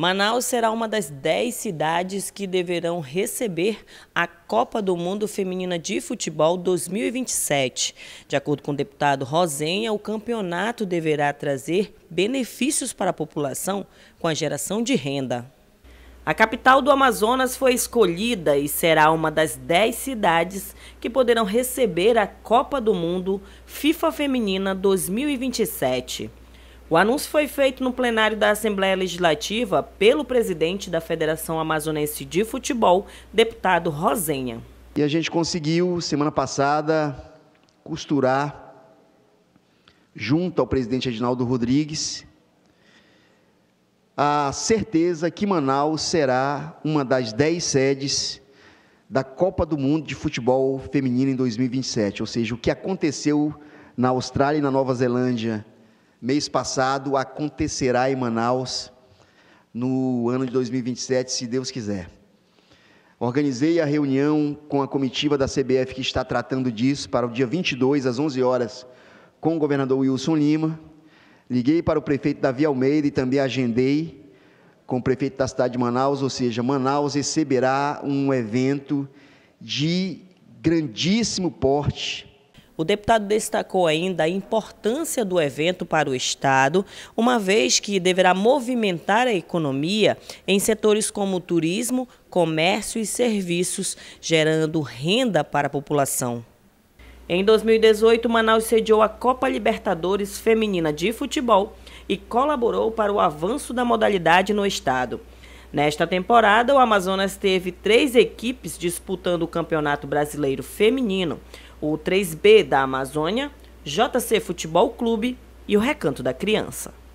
Manaus será uma das 10 cidades que deverão receber a Copa do Mundo Feminina de Futebol 2027. De acordo com o deputado Rosenha, o campeonato deverá trazer benefícios para a população com a geração de renda. A capital do Amazonas foi escolhida e será uma das 10 cidades que poderão receber a Copa do Mundo FIFA Feminina 2027. O anúncio foi feito no plenário da Assembleia Legislativa pelo presidente da Federação Amazonense de Futebol, deputado Rosenha. E a gente conseguiu, semana passada, costurar, junto ao presidente Edinaldo Rodrigues, a certeza que Manaus será uma das dez sedes da Copa do Mundo de Futebol Feminino em 2027. Ou seja, o que aconteceu na Austrália e na Nova Zelândia mês passado, acontecerá em Manaus, no ano de 2027, se Deus quiser. Organizei a reunião com a comitiva da CBF que está tratando disso para o dia 22, às 11 horas, com o governador Wilson Lima. Liguei para o prefeito Davi Almeida e também agendei com o prefeito da cidade de Manaus, ou seja, Manaus receberá um evento de grandíssimo porte o deputado destacou ainda a importância do evento para o Estado, uma vez que deverá movimentar a economia em setores como turismo, comércio e serviços, gerando renda para a população. Em 2018, Manaus sediou a Copa Libertadores Feminina de Futebol e colaborou para o avanço da modalidade no estado. Nesta temporada, o Amazonas teve três equipes disputando o Campeonato Brasileiro Feminino o 3B da Amazônia, JC Futebol Clube e o Recanto da Criança.